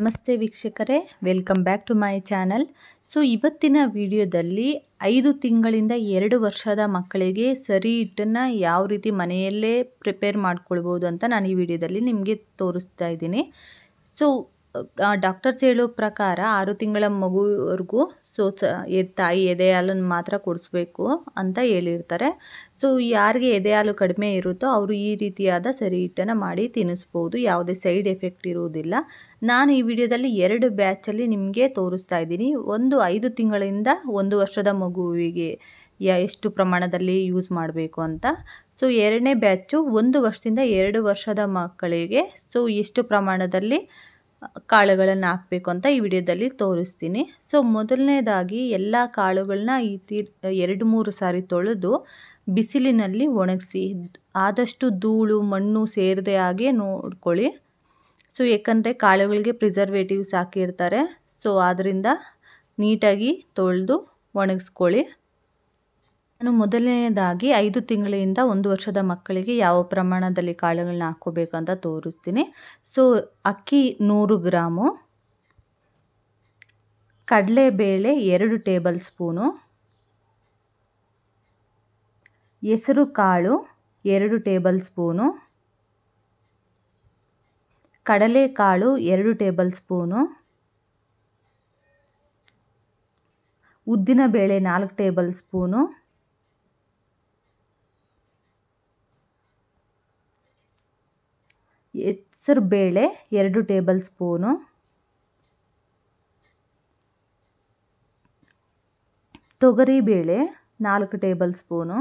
ನಮಸ್ತೆ ವೀಕ್ಷಕರೇ welcome back to my channel so ಇವತ್ತಿನ ವಿಡಿಯೋದಲ್ಲಿ ಐದು ತಿಂಗಳಿಂದ ಎರಡು ವರ್ಷದ ಮಕ್ಕಳಿಗೆ ಸರಿ ಹಿಟ್ಟನ್ನು ಯಾವ ರೀತಿ ಮನೆಯಲ್ಲೇ ಪ್ರಿಪೇರ್ ಮಾಡ್ಕೊಳ್ಬೋದು ಅಂತ ನಾನು ಈ ವಿಡಿಯೋದಲ್ಲಿ ನಿಮಗೆ ತೋರಿಸ್ತಾ ಇದ್ದೀನಿ ಸೊ ಡಾಕ್ಟರ್ಸ್ ಹೇಳೋ ಪ್ರಕಾರ ಆರು ತಿಂಗಳ ಮಗುವರೆಗೂ ಸೊ ತಾಯಿ ಎದೆ ಹಾಲನ್ನು ಮಾತ್ರ ಕೊಡಿಸ್ಬೇಕು ಅಂತ ಹೇಳಿರ್ತಾರೆ ಸೊ ಯಾರಿಗೆ ಎದೆ ಹಾಲು ಕಡಿಮೆ ಇರುತ್ತೋ ಅವರು ಈ ರೀತಿಯಾದ ಸರಿ ಹಿಟ್ಟನ್ನು ಮಾಡಿ ತಿನ್ನಿಸ್ಬೋದು ಯಾವುದೇ ಸೈಡ್ ಎಫೆಕ್ಟ್ ಇರುವುದಿಲ್ಲ ನಾನು ಈ ವಿಡಿಯೋದಲ್ಲಿ ಎರಡು ಬ್ಯಾಚಲ್ಲಿ ನಿಮಗೆ ತೋರಿಸ್ತಾ ಇದ್ದೀನಿ ಒಂದು ಐದು ತಿಂಗಳಿಂದ ಒಂದು ವರ್ಷದ ಮಗುವಿಗೆ ಎಷ್ಟು ಪ್ರಮಾಣದಲ್ಲಿ ಯೂಸ್ ಮಾಡಬೇಕು ಅಂತ ಸೊ ಎರಡನೇ ಬ್ಯಾಚು ಒಂದು ವರ್ಷದಿಂದ ಎರಡು ವರ್ಷದ ಮಕ್ಕಳಿಗೆ ಸೊ ಎಷ್ಟು ಪ್ರಮಾಣದಲ್ಲಿ ಕಾಳುಗಳನ್ನು ಹಾಕಬೇಕು ಅಂತ ಈ ವಿಡಿಯೋದಲ್ಲಿ ತೋರಿಸ್ತೀನಿ ಸೊ ಮೊದಲನೇದಾಗಿ ಎಲ್ಲ ಕಾಳುಗಳನ್ನ ಈ ತಿ ಎರಡು ಮೂರು ಸಾರಿ ತೊಳೆದು ಬಿಸಿಲಿನಲ್ಲಿ ಒಣಗಿಸಿ ಆದಷ್ಟು ಧೂಳು ಮಣ್ಣು ಸೇರದೆ ಹಾಗೆ ನೋಡ್ಕೊಳ್ಳಿ ಸೊ ಏಕೆಂದರೆ ಕಾಳುಗಳಿಗೆ ಪ್ರಿಸರ್ವೇಟಿವ್ಸ್ ಹಾಕಿರ್ತಾರೆ ಸೊ ಆದ್ದರಿಂದ ನೀಟಾಗಿ ತೊಳೆದು ಒಣಗಿಸ್ಕೊಳ್ಳಿ ನಾನು ಮೊದಲನೇದಾಗಿ ಐದು ತಿಂಗಳಿಂದ ಒಂದು ವರ್ಷದ ಮಕ್ಕಳಿಗೆ ಯಾವ ಪ್ರಮಾಣದಲ್ಲಿ ಕಾಳುಗಳನ್ನ ಹಾಕೋಬೇಕಂತ ತೋರಿಸ್ತೀನಿ ಸೊ ಅಕ್ಕಿ ನೂರು ಗ್ರಾಮು ಕಡಲೆಬೇಳೆ ಎರಡು ಟೇಬಲ್ ಸ್ಪೂನು ಹೆಸರು ಕಾಳು ಎರಡು ಟೇಬಲ್ ಸ್ಪೂನು ಕಡಲೆಕಾಳು ಎರಡು ಟೇಬಲ್ ಸ್ಪೂನು ಉದ್ದಿನಬೇಳೆ ನಾಲ್ಕು ಟೇಬಲ್ ಸ್ಪೂನು ಹೆಸರು ಬೇಳೆ ಎರಡು ಟೇಬಲ್ ಸ್ಪೂನು ತೊಗರಿ ಬೇಳೆ ನಾಲ್ಕು ಟೇಬಲ್ ಸ್ಪೂನು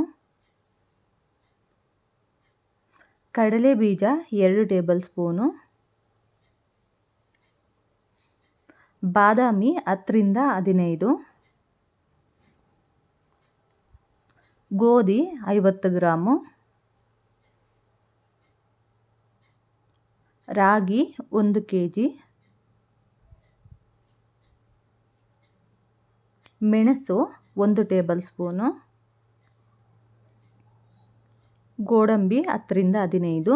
ಕಡಲೆ ಬೀಜ ಎರಡು ಟೇಬಲ್ ಸ್ಪೂನು ಬಾದಾಮಿ ಹತ್ತರಿಂದ ಹದಿನೈದು ಗೋಧಿ ಐವತ್ತು ಗ್ರಾಮು ರಾಗಿ ಒಂದು ಕೆ ಜಿ ಮೆಣಸು ಒಂದು ಟೇಬಲ್ ಸ್ಪೂನು ಗೋಡಂಬಿ ಹತ್ತರಿಂದ ಹದಿನೈದು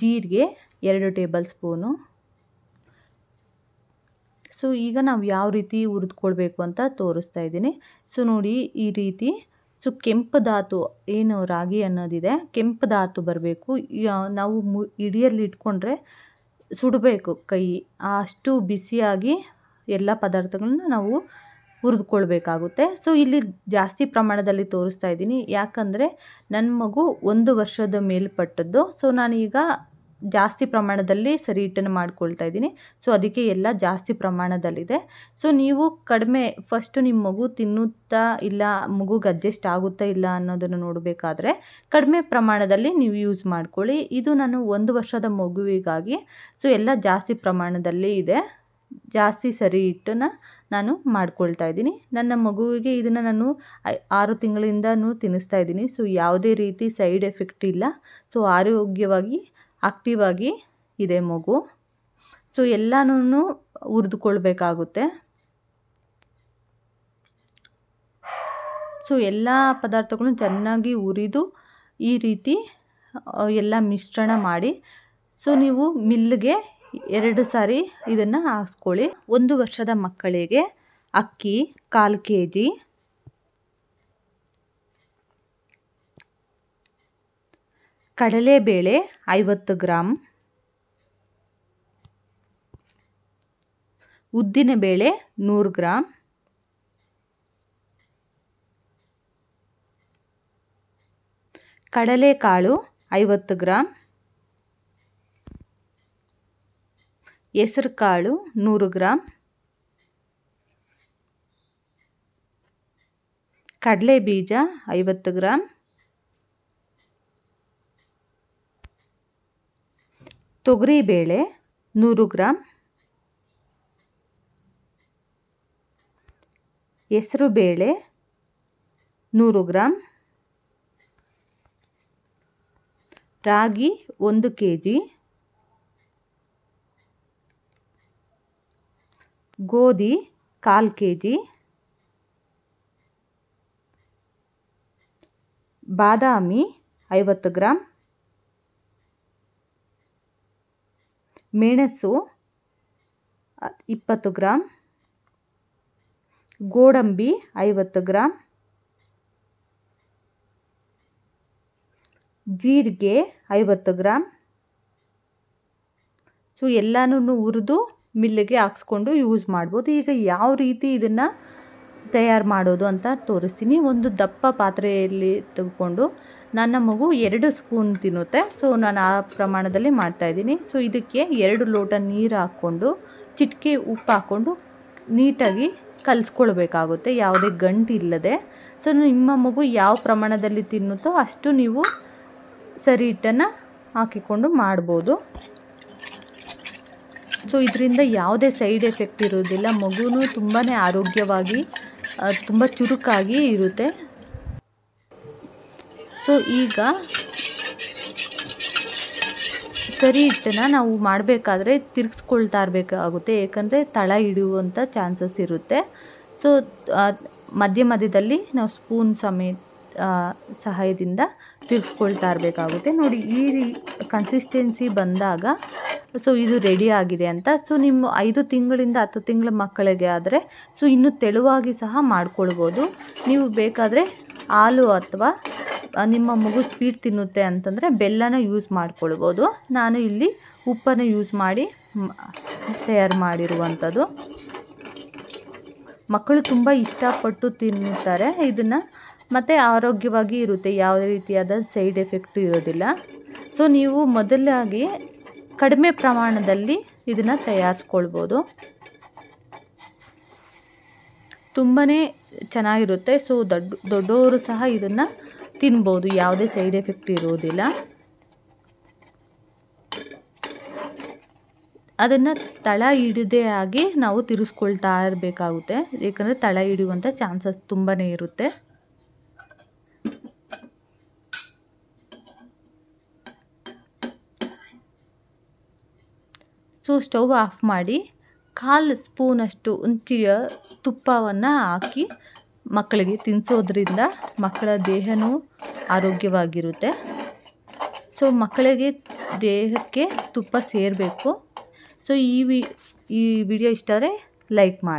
ಜೀರಿಗೆ ಎರಡು ಟೇಬಲ್ ಸ್ಪೂನು ಸೊ ಈಗ ನಾವು ಯಾವ ರೀತಿ ಹುರಿದುಕೊಳ್ಬೇಕು ಅಂತ ತೋರಿಸ್ತಾ ಇದ್ದೀನಿ ಸೊ ನೋಡಿ ಈ ರೀತಿ ಸೊ ಕೆಂಪು ಧಾತು ಏನು ರಾಗಿ ಅನ್ನೋದಿದೆ ಕೆಂಪು ಧಾತು ಬರಬೇಕು ನಾವು ಮು ಹಿಡಿಯಲ್ಲಿ ಇಟ್ಕೊಂಡ್ರೆ ಸುಡಬೇಕು ಕೈ ಅಷ್ಟು ಬಿಸಿಯಾಗಿ ಎಲ್ಲ ಪದಾರ್ಥಗಳನ್ನ ನಾವು ಹುರಿದುಕೊಳ್ಬೇಕಾಗುತ್ತೆ ಸೊ ಇಲ್ಲಿ ಜಾಸ್ತಿ ಪ್ರಮಾಣದಲ್ಲಿ ತೋರಿಸ್ತಾ ಇದ್ದೀನಿ ಯಾಕಂದರೆ ನನ್ನ ಮಗು ಒಂದು ವರ್ಷದ ಮೇಲ್ಪಟ್ಟದ್ದು ಸೊ ನಾನೀಗ ಜಾಸ್ತಿ ಪ್ರಮಾಣದಲ್ಲಿ ಸರಿ ಹಿಟ್ಟನ್ನು ಮಾಡ್ಕೊಳ್ತಾ ಇದ್ದೀನಿ ಸೊ ಅದಕ್ಕೆ ಎಲ್ಲ ಜಾಸ್ತಿ ಪ್ರಮಾಣದಲ್ಲಿದೆ ಸೊ ನೀವು ಕಡಿಮೆ ಫಸ್ಟು ನಿಮ್ಮ ಮಗು ತಿನ್ನುತ್ತಾ ಇಲ್ಲ ಮಗುಗೆ ಅಡ್ಜಸ್ಟ್ ಆಗುತ್ತಾ ಇಲ್ಲ ಅನ್ನೋದನ್ನು ನೋಡಬೇಕಾದ್ರೆ ಕಡಿಮೆ ಪ್ರಮಾಣದಲ್ಲಿ ನೀವು ಯೂಸ್ ಮಾಡ್ಕೊಳ್ಳಿ ಇದು ನಾನು ಒಂದು ವರ್ಷದ ಮಗುವಿಗಾಗಿ ಸೊ ಎಲ್ಲ ಜಾಸ್ತಿ ಪ್ರಮಾಣದಲ್ಲಿ ಇದೆ ಜಾಸ್ತಿ ಸರಿ ಹಿಟ್ಟನ್ನು ನಾನು ಮಾಡ್ಕೊಳ್ತಾ ಇದ್ದೀನಿ ನನ್ನ ಮಗುವಿಗೆ ಇದನ್ನು ನಾನು ಆರು ತಿಂಗಳಿಂದನೂ ತಿನ್ನಿಸ್ತಾ ಇದ್ದೀನಿ ಸೊ ಯಾವುದೇ ರೀತಿ ಸೈಡ್ ಎಫೆಕ್ಟ್ ಇಲ್ಲ ಸೊ ಆರೋಗ್ಯವಾಗಿ ಆಕ್ಟಿವ್ ಆಗಿ ಇದೆ ಮಗು ಸೊ ಎಲ್ಲನೂ ಹುರಿದುಕೊಳ್ಬೇಕಾಗುತ್ತೆ ಸೊ ಎಲ್ಲ ಪದಾರ್ಥಗಳನ್ನು ಚೆನ್ನಾಗಿ ಹುರಿದು ಈ ರೀತಿ ಎಲ್ಲ ಮಿಶ್ರಣ ಮಾಡಿ ಸೊ ನೀವು ಮಿಲ್ಗೆ ಎರಡು ಸಾರಿ ಇದನ್ನು ಹಾಕ್ಸ್ಕೊಳ್ಳಿ ಒಂದು ವರ್ಷದ ಮಕ್ಕಳಿಗೆ ಅಕ್ಕಿ ಕಾಲು ಕೆ ಜಿ ಕಡಲೆಬೇಳೆ ಐವತ್ತು ಗ್ರಾಮ್ ಉದ್ದಿನಬೇಳೆ ನೂರು ಗ್ರಾಮ್ ಕಡಲೆಕಾಳು ಐವತ್ತು ಗ್ರಾಮ್ ಹೆಸರು ಕಾಳು ನೂರು ಗ್ರಾಮ್ ಕಡಲೆ ಬೀಜ ಐವತ್ತು ಗ್ರಾಮ್ ಬೇಳೆ ನೂರು ಗ್ರಾಮ್ ಹೆಸರು ಬೇಳೆ ನೂರು ಗ್ರಾಮ್ ರಾಗಿ ಒಂದು ಕೆ ಜಿ ಗೋಧಿ ಕಾಲು ಕೆ ಜಿ ಬಾದಾಮಿ ಐವತ್ತು ಗ್ರಾಮ್ ಮೆಣಸು ಇಪ್ಪತ್ತು ಗ್ರಾಮ್ ಗೋಡಂಬಿ ಐವತ್ತು ಗ್ರಾಮ್ ಜೀರಿಗೆ ಐವತ್ತು ಗ್ರಾಮ್ ಸೊ ಎಲ್ಲನೂ ಹುರಿದು ಮಿಲ್ಲಿಗೆ ಹಾಕ್ಸ್ಕೊಂಡು ಯೂಸ್ ಮಾಡ್ಬೋದು ಈಗ ಯಾವ ರೀತಿ ಇದನ್ನು ತಯಾರು ಮಾಡೋದು ಅಂತ ತೋರಿಸ್ತೀನಿ ಒಂದು ದಪ್ಪ ಪಾತ್ರೆಯಲ್ಲಿ ತೆಗೆದುಕೊಂಡು ನನ್ನ ಮಗು ಎರಡು ಸ್ಪೂನ್ ತಿನ್ನುತ್ತೆ ಸೊ ನಾನು ಆ ಪ್ರಮಾಣದಲ್ಲಿ ಮಾಡ್ತಾಯಿದ್ದೀನಿ ಸೊ ಇದಕ್ಕೆ ಎರಡು ಲೋಟ ನೀರು ಹಾಕ್ಕೊಂಡು ಚಿಟಿಕೆ ಉಪ್ಪು ಹಾಕ್ಕೊಂಡು ನೀಟಾಗಿ ಕಲಿಸ್ಕೊಳ್ಬೇಕಾಗುತ್ತೆ ಯಾವುದೇ ಗಂಟು ಇಲ್ಲದೆ ಸೊ ನಿಮ್ಮ ಮಗು ಯಾವ ಪ್ರಮಾಣದಲ್ಲಿ ತಿನ್ನುತ್ತೋ ಅಷ್ಟು ನೀವು ಸರಿ ಹಿಟ್ಟನ್ನು ಹಾಕಿಕೊಂಡು ಮಾಡ್ಬೋದು ಸೊ ಇದರಿಂದ ಯಾವುದೇ ಸೈಡ್ ಎಫೆಕ್ಟ್ ಇರೋದಿಲ್ಲ ಮಗುನೂ ತುಂಬಾ ಆರೋಗ್ಯವಾಗಿ ತುಂಬ ಚುರುಕಾಗಿ ಇರುತ್ತೆ ಸೊ ಈಗ ಸರಿ ಹಿಟ್ಟನ್ನು ನಾವು ಮಾಡಬೇಕಾದ್ರೆ ತಿರ್ಗಿಸ್ಕೊಳ್ತಾ ಇರಬೇಕಾಗುತ್ತೆ ಏಕೆಂದರೆ ತಳ ಹಿಡಿಯುವಂಥ ಚಾನ್ಸಸ್ ಇರುತ್ತೆ ಸೊ ಮಧ್ಯ ಮಧ್ಯದಲ್ಲಿ ನಾವು ಸ್ಪೂನ್ ಸಮೇತ ಸಹಾಯದಿಂದ ತಿರ್ಗಿಸ್ಕೊಳ್ತಾ ಇರಬೇಕಾಗುತ್ತೆ ನೋಡಿ ಈ ರೀ ಕನ್ಸಿಸ್ಟೆನ್ಸಿ ಬಂದಾಗ ಸೊ ಇದು ರೆಡಿ ಆಗಿದೆ ಅಂತ ಸೊ ನಿಮ್ಮ ಐದು ತಿಂಗಳಿಂದ ಹತ್ತು ತಿಂಗಳ ಮಕ್ಕಳಿಗೆ ಆದರೆ ಸೊ ಇನ್ನೂ ತೆಳುವಾಗಿ ಸಹ ಮಾಡ್ಕೊಳ್ಬೋದು ನೀವು ಬೇಕಾದರೆ ಹಾಲು ಅಥವಾ ನಿಮ್ಮ ಮಗು ಸ್ವೀಟ್ ತಿನ್ನುತ್ತೆ ಅಂತಂದರೆ ಬೆಲ್ಲನ ಯೂಸ್ ಮಾಡ್ಕೊಳ್ಬೋದು ನಾನು ಇಲ್ಲಿ ಉಪ್ಪನ್ನು ಯೂಸ್ ಮಾಡಿ ತಯಾರು ಮಾಡಿರುವಂಥದ್ದು ಮಕ್ಕಳು ತುಂಬ ಇಷ್ಟಪಟ್ಟು ತಿನ್ನುತ್ತಾರೆ ಇದನ್ನು ಮತ್ತು ಆರೋಗ್ಯವಾಗಿ ಇರುತ್ತೆ ಯಾವುದೇ ರೀತಿಯಾದ ಸೈಡ್ ಎಫೆಕ್ಟು ಇರೋದಿಲ್ಲ ಸೊ ನೀವು ಮೊದಲಾಗಿ ಕಡಿಮೆ ಪ್ರಮಾಣದಲ್ಲಿ ಇದನ್ನು ತಯಾರಿಸ್ಕೊಳ್ಬೋದು ತುಂಬಾ ಚೆನ್ನಾಗಿರುತ್ತೆ ಸೊ ದೊಡ್ಡ ದೊಡ್ಡವರು ಸಹ ಇದನ್ನು ತಿನ್ಬೋದು ಯಾವುದೇ ಸೈಡ್ ಎಫೆಕ್ಟ್ ಇರೋದಿಲ್ಲ ಅದನ್ನು ತಳ ಹಿಡದೇ ಆಗಿ ನಾವು ತಿರುಸ್ಕೊಳ್ತಾ ಇರಬೇಕಾಗುತ್ತೆ ಏಕೆಂದರೆ ತಳ ಹಿಡಿಯುವಂಥ ಚಾನ್ಸಸ್ ತುಂಬಾ ಇರುತ್ತೆ ಸೊ ಸ್ಟವ್ ಆಫ್ ಮಾಡಿ ಕಾಲು ಸ್ಪೂನಷ್ಟು ಉಂಚಿಯ ತುಪ್ಪವನ್ನು ಹಾಕಿ ಮಕ್ಕಳಿಗೆ ತಿನ್ನಿಸೋದ್ರಿಂದ ಮಕ್ಕಳ ದೇಹನೂ ಆರೋಗ್ಯವಾಗಿರುತ್ತೆ ಸೊ ಮಕ್ಕಳಿಗೆ ದೇಹಕ್ಕೆ ತುಪ್ಪ ಸೇರಬೇಕು ಸೊ ಈ ವಿ ಈ ವಿಡಿಯೋ ಇಷ್ಟ ಲೈಕ್ ಮಾಡಿ